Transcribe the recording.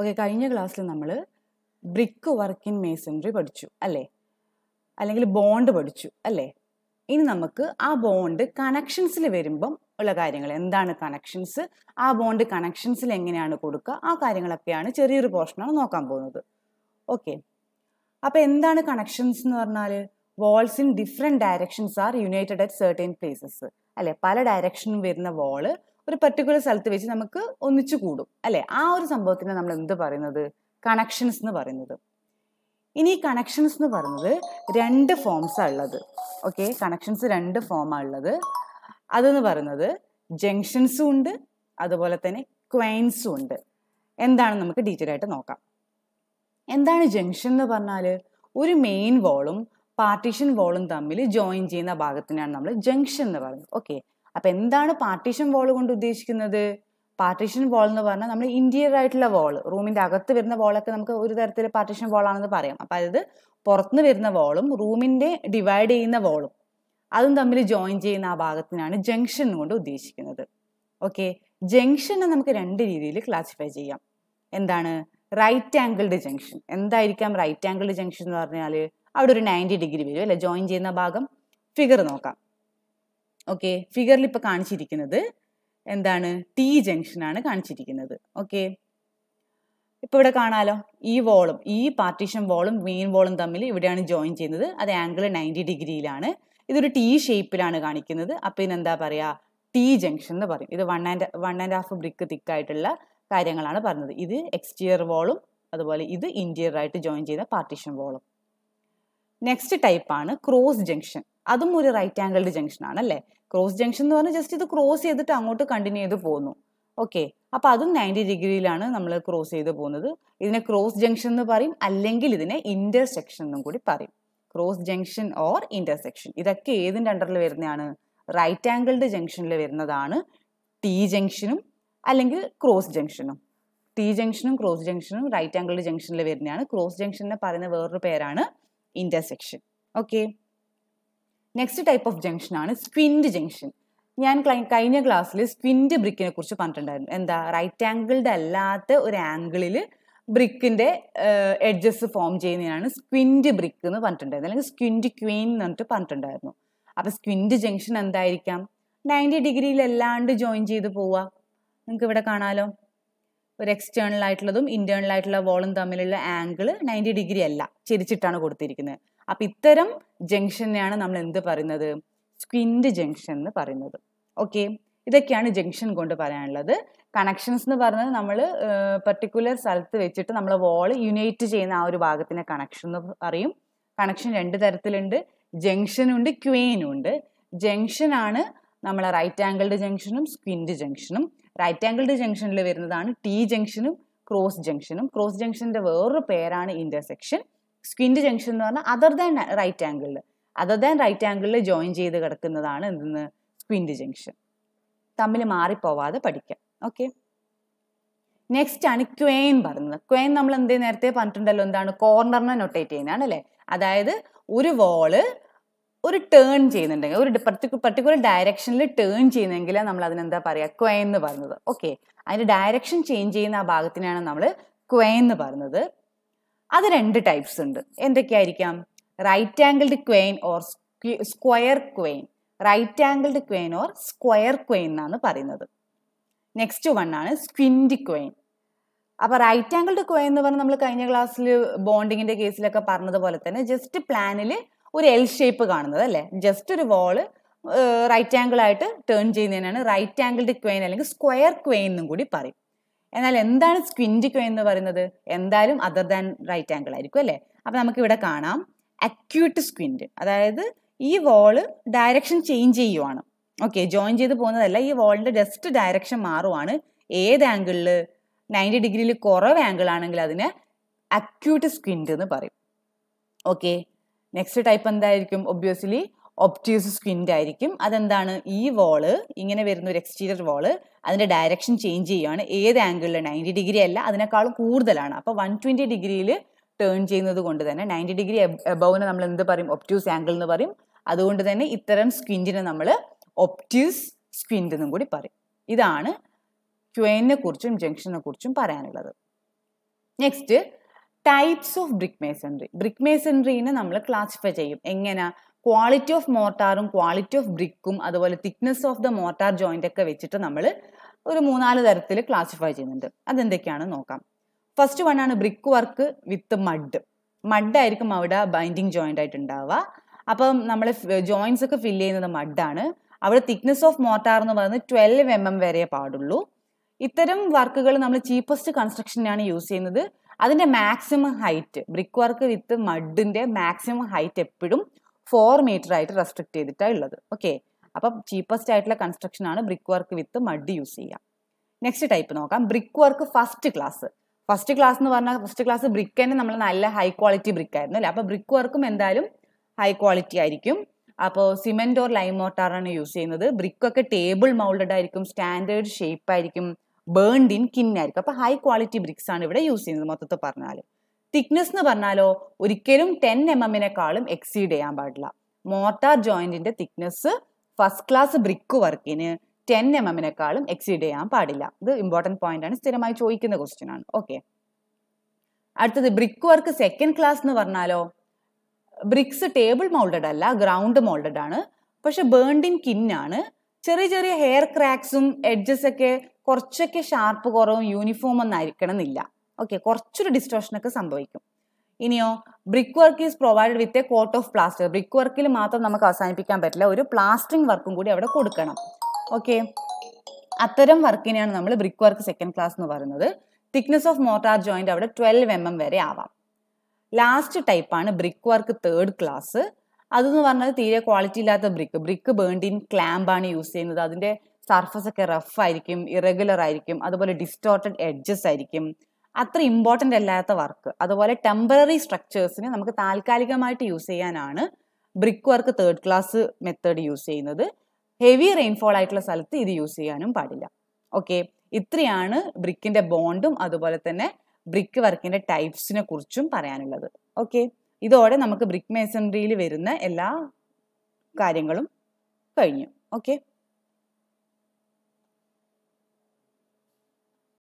okay കഴിഞ്ഞ ക്ലാസ്സിൽ നമ്മൾ ബ്രിക്ക് വർക്ക് ഇൻ മേസൺറി പഠിച്ചു അല്ലേ അല്ലെങ്കിൽ ബോണ്ട് പഠിച്ചു അല്ലേ ഇനി നമുക്ക് ആ ബോണ്ട് കണക്ഷൻസിൽ വരുമ്പം ഉള്ള കാര്യങ്ങൾ എന്താണ് കണക്ഷൻസ് ആ ബോണ്ട് കണക്ഷൻസിൽ എങ്ങനെയാണ് കൊടുക്കുക ആ കാര്യങ്ങളൊക്കെയാണ് ചെറിയൊരു പോർഷനാണ് നോക്കാൻ പോകുന്നത് ഓക്കെ അപ്പോൾ എന്താണ് കണക്ഷൻസ് എന്ന് പറഞ്ഞാൽ walls in different directions are united at certain places അല്ലെ പല ഡയറക്ഷനും വരുന്ന വാള് ഒരു പെർട്ടിക്കുലർ സ്ഥലത്ത് വെച്ച് നമുക്ക് ഒന്നിച്ചു കൂടും അല്ലെ ആ ഒരു സംഭവത്തിനെ നമ്മൾ എന്ത് പറയുന്നത് കണക്ഷൻസ് എന്ന് പറയുന്നത് ഇനി കണക്ഷൻസ് എന്ന് പറയുന്നത് രണ്ട് ഫോംസ് ആണ് ഉള്ളത് ഓക്കെ കണക്ഷൻസ് രണ്ട് ഫോം ആണ് ഉള്ളത് അതെന്ന് പറയുന്നത് ജംഗ്ഷൻസും ഉണ്ട് അതുപോലെ തന്നെ ക്വയൻസും ഉണ്ട് എന്താണ് നമുക്ക് ഡീറ്റെയിൽ ആയിട്ട് നോക്കാം എന്താണ് ജംഗ്ഷൻ എന്ന് പറഞ്ഞാൽ ഒരു മെയിൻ വോളും പാർട്ടീഷൻ വോളും തമ്മിൽ ജോയിൻ ചെയ്യുന്ന ഭാഗത്തിനാണ് നമ്മൾ ജംഗ്ഷൻ എന്ന് പറയുന്നത് ഓക്കെ അപ്പൊ എന്താണ് പാർട്ടീഷൻ വാൾ കൊണ്ട് ഉദ്ദേശിക്കുന്നത് പാർട്ടീഷൻ വാൾ എന്ന് പറഞ്ഞാൽ നമ്മൾ ഇന്റീരിയർ ആയിട്ടുള്ള വാൾ റൂമിന്റെ അകത്ത് വരുന്ന വാളൊക്കെ നമുക്ക് ഒരു തരത്തിൽ പാർട്ടീഷൻ വാൾ ആണെന്ന് പറയാം അപ്പൊ അതായത് പുറത്തുനിന്ന് വരുന്ന വാളും റൂമിന്റെ ഡിവൈഡ് ചെയ്യുന്ന വാളും അതും തമ്മിൽ ജോയിൻ ചെയ്യുന്ന ആ ഭാഗത്തിനാണ് ജംഗ്ഷൻ കൊണ്ട് ഉദ്ദേശിക്കുന്നത് ഓക്കെ ജംഗ്ഷനെ നമുക്ക് രണ്ട് രീതിയിൽ ക്ലാസിഫൈ ചെയ്യാം എന്താണ് റൈറ്റ് ആംഗിൾഡ് ജംഗ്ഷൻ എന്തായിരിക്കാം റൈറ്റ് ആംഗിൾഡ് ജംഗ്ഷൻ എന്ന് പറഞ്ഞാൽ അവിടെ ഒരു നയൻറ്റി ഡിഗ്രി വരും അല്ലെ ജോയിൻ ചെയ്യുന്ന ഭാഗം ഫിഗർ നോക്കാം ഓക്കെ ഫിഗറിൽ ഇപ്പോൾ കാണിച്ചിരിക്കുന്നത് എന്താണ് ടി ആണ് കാണിച്ചിരിക്കുന്നത് ഓക്കെ ഇപ്പോൾ ഇവിടെ കാണാലോ ഈ വോളും ഈ പാർട്ടീഷൻ വോളും മെയിൻ വോളും തമ്മിൽ ഇവിടെയാണ് ജോയിൻ ചെയ്യുന്നത് അത് ആംഗിൾ നയൻറ്റി ഡിഗ്രിയിലാണ് ഇതൊരു ടി ഷേപ്പിലാണ് കാണിക്കുന്നത് അപ്പോൾ ഇതിനെന്താ പറയുക ടി ജംഗ്ഷൻ എന്ന് പറയും ഇത് one and one and half brick തിക്കായിട്ടുള്ള കാര്യങ്ങളാണ് പറഞ്ഞത് ഇത് എക്സ്റ്റീരിയർ വോളും അതുപോലെ ഇത് ഇൻറ്റീരിയർ ആയിട്ട് ജോയിൻ ചെയ്ത പാർട്ടീഷൻ വോളും നെക്സ്റ്റ് ടൈപ്പാണ് ക്രോസ് ജംഗ്ഷൻ അതും ഒരു റൈറ്റ് ആംഗിൾഡ് ജംഗ്ഷൻ ആണ് അല്ലേ ക്രോസ് ജംഗ്ഷൻ എന്ന് പറഞ്ഞാൽ ജസ്റ്റ് ഇത് ക്രോസ് ചെയ്തിട്ട് അങ്ങോട്ട് കണ്ടിന്യൂ ചെയ്ത് പോകുന്നു ഓക്കെ അപ്പോൾ അതും നയൻറ്റി ഡിഗ്രിയിലാണ് നമ്മൾ ക്രോസ് ചെയ്ത് പോകുന്നത് ഇതിനെ ക്രോസ് ജംഗ്ഷൻ എന്ന് പറയും അല്ലെങ്കിൽ ഇതിനെ ഇന്റർസെക്ഷൻ എന്നും കൂടി പറയും ക്രോസ് ജംഗ്ഷൻ ഓർ ഇന്റർസെക്ഷൻ ഇതൊക്കെ ഏതിൻ്റെ അണ്ടറിൽ വരുന്നതാണ് റൈറ്റ് ആംഗിൾഡ് ജംഗ്ഷനിൽ വരുന്നതാണ് ടി ജംഗ്ഷനും അല്ലെങ്കിൽ ക്രോസ് ജംഗ്ഷനും ടി ജംഗ്ഷനും ക്രോസ് ജംഗ്ഷനും റൈറ്റ് ആംഗിൾഡ് ജംഗ്ഷനിൽ വരുന്നതാണ് ക്രോസ് ജംഗ്ഷനെ പറയുന്ന വേറൊരു പേരാണ് intersection okay next type of junction ആണ് സ്ക്വിൻഡ് ജംഗ്ഷൻ ഞാൻ കഴിഞ്ഞ ക്ലാസ്സിൽ സ്ക്വിൻഡ് ബ്രിക്കിനെ കുറിച്ച് പറഞ്ഞിട്ടുണ്ടായിരുന്നു എന്താ റൈറ്റ് ആംഗിൾഡ് അല്ലാത്ത ഒരു ആംഗിളിൽ ബ്രിക്കിൻ്റെ എഡ്ജസ് ഫോം ചെയ്യുന്നതിനാണ് സ്ക്വിൻഡ് ബ്രിക്ക് എന്ന് പറഞ്ഞിട്ടുണ്ടായിരുന്നു അല്ലെങ്കിൽ സ്ക്വിൻഡ് ക്വീൻ എന്ന് പറഞ്ഞിട്ട് പറഞ്ഞിട്ടുണ്ടായിരുന്നു അപ്പോൾ സ്ക്വിൻഡ് ജംഗ്ഷൻ എന്തായിരിക്കാം നയൻറ്റി ഡിഗ്രിയിലല്ലാണ്ട് ജോയിൻ ചെയ്ത് പോവുക നിങ്ങൾക്ക് ഇവിടെ കാണാലോ ഒരു എക്സ്റ്റേണൽ ആയിട്ടുള്ളതും ഇന്റേണൽ ആയിട്ടുള്ള വോളും തമ്മിലുള്ള ആംഗിൾ നയൻറ്റി ഡിഗ്രി അല്ല ചിരിച്ചിട്ടാണ് കൊടുത്തിരിക്കുന്നത് അപ്പം ഇത്തരം ജംഗ്ഷനെയാണ് നമ്മൾ എന്ത് പറയുന്നത് സ്ക്വിൻഡ് ജംഗ്ഷൻ എന്ന് പറയുന്നത് ഓക്കെ ഇതൊക്കെയാണ് ജംഗ്ഷൻ കൊണ്ട് പറയാനുള്ളത് കണക്ഷൻസ് എന്ന് പറഞ്ഞത് നമ്മൾ പെർട്ടിക്കുലർ സ്ഥലത്ത് വെച്ചിട്ട് നമ്മൾ വാൾ യുണൈറ്റ് ചെയ്യുന്ന ആ ഒരു ഭാഗത്തിനെ കണക്ഷൻ എന്ന് പറയും കണക്ഷൻ രണ്ട് തരത്തിലുണ്ട് ജംഗ്ഷനുണ്ട് ക്വെയിനുണ്ട് ജംഗ്ഷനാണ് നമ്മൾ റൈറ്റ് ആംഗിൾഡ് ജംഗ്ഷനും സ്ക്വിൻഡ് ജംഗ്ഷനും റൈറ്റ് ആംഗിൾഡ് ജംഗ്ഷനിൽ വരുന്നതാണ് ടി ജംഗ്ഷനും ക്രോസ് ജംഗ്ഷനും ക്രോസ് ജംഗ്ഷൻ്റെ വേറൊരു പേരാണ് ഇൻ്റർസെക്ഷൻ സ്ക്വിൻഡ് ജംഗ്ഷൻ എന്ന് പറഞ്ഞാൽ അതർ ദാൻ റൈറ്റ് ആംഗിളിൽ അതർ ദാൻ റൈറ്റ് ആംഗിളിൽ ജോയിൻ ചെയ്ത് കിടക്കുന്നതാണ് എന്തെന്ന് സ്ക്വിൻഡ് ജംഗ്ഷൻ തമ്മിൽ മാറിപ്പോവാതെ പഠിക്കാം ഓക്കെ നെക്സ്റ്റ് ആണ് ക്വെയിൻ പറയുന്നത് ക്വെയിൻ നമ്മൾ എന്തേ നേരത്തെ പറഞ്ഞിട്ടുണ്ടല്ലോ എന്താണ് കോർണറിനെ നൊട്ടേറ്റ് ചെയ്യുന്നതാണ് അല്ലേ അതായത് ഒരു വോള് ഒരു ടേൺ ചെയ്യുന്നുണ്ടെങ്കിൽ ഒരു പർട്ടിക്കുലർ ഡയറക്ഷനിൽ ടേൺ ചെയ്യുന്നെങ്കിൽ നമ്മൾ അതിനെന്താ പറയുക ക്വെയിൻ എന്ന് പറഞ്ഞത് ഓക്കെ അതിൻ്റെ ഡയറക്ഷൻ ചേഞ്ച് ചെയ്യുന്ന ആ ഭാഗത്തിനാണ് നമ്മൾ ക്വെയിൻ എന്ന് പറയുന്നത് അത് രണ്ട് ടൈപ്സ് ഉണ്ട് എന്തൊക്കെയായിരിക്കാം right angled quoin or square quoin right angled quoin or square quoin എന്നാണ് പറയുന്നത് നെക്സ്റ്റ് വൺ ആണ് സ്ക്വിൻഡ് ക്വെയിൻ അപ്പോൾ റൈറ്റ് ആംഗിൾഡ് ക്വെയിൻ എന്ന് പറഞ്ഞാൽ നമ്മൾ കഴിഞ്ഞ ക്ലാസ്സിൽ ബോണ്ടിങ്ങിന്റെ കേസിലൊക്കെ പറഞ്ഞതുപോലെ തന്നെ ജസ്റ്റ് പ്ലാനിൽ ഒരു എൽ ഷേപ്പ് കാണുന്നത് അല്ലേ ജസ്റ്റ് ഒരു വോള് റൈറ്റ് ആംഗിൾ ആയിട്ട് ടേൺ ചെയ്യുന്നതിനാണ് റൈറ്റ് ആംഗിൾഡ് ക്വെയിൻ അല്ലെങ്കിൽ സ്ക്വയർ ക്വെയിൻ എന്നും കൂടി പറയും എന്നാൽ എന്താണ് സ്ക്വിൻറ്റിക്കോ എന്ന് പറയുന്നത് എന്തായാലും അതർ ദാൻ റൈറ്റ് ആംഗിൾ ആയിരിക്കും അല്ലേ അപ്പം നമുക്കിവിടെ കാണാം അക്യൂട്ട് സ്ക്വിൻറ്റ് അതായത് ഈ വോള് ഡയറക്ഷൻ ചേഞ്ച് ചെയ്യുവാണ് ഓക്കെ ജോയിൻ ചെയ്ത് പോകുന്നതല്ല ഈ വോളിൻ്റെ ജസ്റ്റ് ഡയറക്ഷൻ മാറുവാണ് ഏത് ആംഗിളിൽ നയൻറ്റി ഡിഗ്രിയിൽ കുറവ് ആംഗിൾ ആണെങ്കിൽ അതിനെ അക്യൂട്ട് സ്ക്വിൻറ്റ് എന്ന് പറയും ഓക്കെ നെക്സ്റ്റ് ടൈപ്പ് എന്തായിരിക്കും ഒബ്വിയസ്ലി ഒപ്റ്റ്യൂസ് സ്ക്വിൻഡ് ആയിരിക്കും അതെന്താണ് ഈ വോള് ഇങ്ങനെ വരുന്ന ഒരു എക്സ്റ്റീരിയർ വോള് അതിൻ്റെ ഡയറക്ഷൻ ചേഞ്ച് ചെയ്യുകയാണ് ഏത് ആംഗിളിൽ നയൻറ്റി ഡിഗ്രി അല്ല അതിനേക്കാളും കൂടുതലാണ് അപ്പോൾ വൺ ട്വൻറ്റി ഡിഗ്രിയിൽ ടേൺ ചെയ്യുന്നത് കൊണ്ട് തന്നെ നയൻറ്റി ഡിഗ്രി എബൗവിനെ നമ്മൾ എന്ത് പറയും ഒപ്റ്റ്യൂസ് ആംഗിൾ എന്ന് പറയും അതുകൊണ്ട് തന്നെ ഇത്തരം സ്ക്വിൻറ്റിനെ നമ്മൾ ഒപ്റ്റ്യൂസ് സ്ക്വിൻറ്റ് എന്നും കൂടി പറയും ഇതാണ് ക്വൈനെ കുറിച്ചും ജംഗ്ഷനെ കുറിച്ചും പറയാനുള്ളത് next types of brick masonry brick മേസൺറിനെ നമ്മൾ ക്ലാസിഫൈ ചെയ്യും എങ്ങനെ ക്വാളിറ്റി ഓഫ് മോർട്ടാറും ക്വാളിറ്റി ഓഫ് ബ്രിക്കും അതുപോലെ thickness of the mortar joint ഒക്കെ വെച്ചിട്ട് നമ്മൾ ഒരു മൂന്നാല് തരത്തിൽ ക്ലാസിഫൈ ചെയ്യുന്നുണ്ട് അതെന്തൊക്കെയാണ് നോക്കാം ഫസ്റ്റ് വൺ ആണ് brick work with mud mud ആയിരിക്കും അവിടെ ബൈൻഡിങ് ജോയിന്റ് ആയിട്ട് ഉണ്ടാവുക അപ്പം നമ്മൾ ജോയിന്റ്സ് ഒക്കെ ഫില്ല് ചെയ്യുന്നത് മഡാണ് അവിടെ തിക്നെസ് ഓഫ് മോർട്ടാർ എന്ന് പറയുന്നത് ട്വൽവ് എം എം വരെ പാടുള്ളൂ ഇത്തരം വർക്കുകൾ നമ്മൾ ചീപ്പസ്റ്റ് കൺസ്ട്രക്ഷനാണ് യൂസ് ചെയ്യുന്നത് അതിന്റെ maximum height brick work with മഡിന്റെ മാക്സിമം ഹൈറ്റ് എപ്പോഴും ഫോർ മീറ്റർ ആയിട്ട് റെസ്ട്രിക്ട് ചെയ്തിട്ടാണ് ഉള്ളത് ഓക്കെ അപ്പം ചീപ്പസ്റ്റ് ആയിട്ടുള്ള കൺസ്ട്രക്ഷൻ ആണ് brick work with mud use ചെയ്യാം നെക്സ്റ്റ് ടൈപ്പ് നോക്കാം brick work first class first class എന്ന് പറഞ്ഞാൽ ഫസ്റ്റ് ക്ലാസ് ബ്രിക്ക് തന്നെ നമ്മൾ നല്ല ഹൈ ക്വാളിറ്റി ബ്രിക്ക് ആയിരുന്നു അല്ലേ അപ്പോൾ ബ്രിക്ക് വർക്കും എന്തായാലും ഹൈ ക്വാളിറ്റി ആയിരിക്കും അപ്പോൾ സിമെന്റ് ഓർ ലൈം മോട്ടാറാണ് യൂസ് ചെയ്യുന്നത് ബ്രിക്ക് ഒക്കെ ടേബിൾ മൗൾഡഡ് ആയിരിക്കും സ്റ്റാൻഡേർഡ് ഷേപ്പ് ആയിരിക്കും ബേൺഡ് ഇൻ കിന്നായിരിക്കും അപ്പോൾ ഹൈ ക്വാളിറ്റി ബ്രിക്സ് ആണ് ഇവിടെ യൂസ് ചെയ്യുന്നത് മൊത്തത്തിൽ പറഞ്ഞാൽ തിക്നെസ് എന്ന് പറഞ്ഞാലോ ഒരിക്കലും ടെൻ എം എമ്മിനെക്കാളും എക്സീഡ് ചെയ്യാൻ പാടില്ല മോർട്ടാർ ജോയിന്റിന്റെ തിക്നെസ് ഫസ്റ്റ് ക്ലാസ് ബ്രിക്ക് വർക്കിന് ടെൻ എം എമ്മിനെക്കാളും എക്സീഡ് ചെയ്യാൻ പാടില്ല ഇത് ഇമ്പോർട്ടൻറ്റ് പോയിന്റ് ആണ് സ്ഥിരമായി ചോദിക്കുന്ന ക്വസ്റ്റ്യൻ ആണ് ഓക്കെ അടുത്തത് ബ്രിക്ക് വർക്ക് സെക്കൻഡ് ക്ലാസ് എന്ന് പറഞ്ഞാലോ ബ്രിക്സ് ടേബിൾ മോൾഡഡ് അല്ല ഗ്രൗണ്ട് മോൾഡഡ് ആണ് പക്ഷെ ബേൺഡിൻ കിന്നാണ് ചെറിയ ചെറിയ ഹെയർ ക്രാക്സും എഡ്ജസ് ഒക്കെ കുറച്ചൊക്കെ ഷാർപ്പ് കുറവും യൂണിഫോം ഒന്നും ആയിരിക്കണം എന്നില്ല ഓക്കെ കുറച്ചൊരു ഡിസ്റ്റോഷനൊക്കെ സംഭവിക്കും ഇനിയോ brick work is provided with a coat of plaster brick വർക്കിൽ മാത്രം നമുക്ക് അവസാനിപ്പിക്കാൻ പറ്റില്ല ഒരു പ്ലാസ്റ്ററിംഗ് വർക്കും കൂടി അവിടെ കൊടുക്കണം ഓക്കെ അത്തരം വർക്കിനെയാണ് നമ്മൾ ബ്രിക്ക് വർക്ക് സെക്കൻഡ് ക്ലാസ് എന്ന് പറയുന്നത് തിക്നെസ് ഓഫ് മോർട്ടാർ ജോയിന്റ് അവിടെ ട്വൽവ് എം എം വരെ ആവാം ലാസ്റ്റ് ടൈപ്പാണ് ബ്രിക്ക് വർക്ക് തേർഡ് ക്ലാസ് അതെന്ന് പറഞ്ഞാൽ തീരെ ക്വാളിറ്റി ഇല്ലാത്ത ബ്രിക്ക് ബ്രിക്ക് ബേണ്ടിൻ ക്ലാമ്പാണ് യൂസ് ചെയ്യുന്നത് അതിന്റെ സർഫസ് ഒക്കെ റഫ് ആയിരിക്കും ഇറഗുലർ ആയിരിക്കും അതുപോലെ ഡിസ്റ്റോർട്ടഡ് എഡ്ജസ് ആയിരിക്കും അത്ര ഇമ്പോർട്ടൻ്റ് അല്ലാത്ത വർക്ക് അതുപോലെ ടെമ്പററി സ്ട്രക്ചേഴ്സിന് നമുക്ക് താൽക്കാലികമായിട്ട് യൂസ് ചെയ്യാനാണ് brick work third class method use ചെയ്യുന്നത് ഹെവി റെയിൻഫോൾ ആയിട്ടുള്ള സ്ഥലത്ത് ഇത് യൂസ് ചെയ്യാനും പാടില്ല ഓക്കെ ഇത്രയാണ് ബ്രിക്കിൻ്റെ ബോണ്ടും അതുപോലെ തന്നെ ബ്രിക്ക് വർക്കിൻ്റെ ടൈപ്സിനെ കുറിച്ചും പറയാനുള്ളത് ഓക്കെ ഇതോടെ നമുക്ക് ബ്രിക്ക് മേസൺറിയിൽ വരുന്ന എല്ലാ കാര്യങ്ങളും കഴിഞ്ഞു ഓക്കെ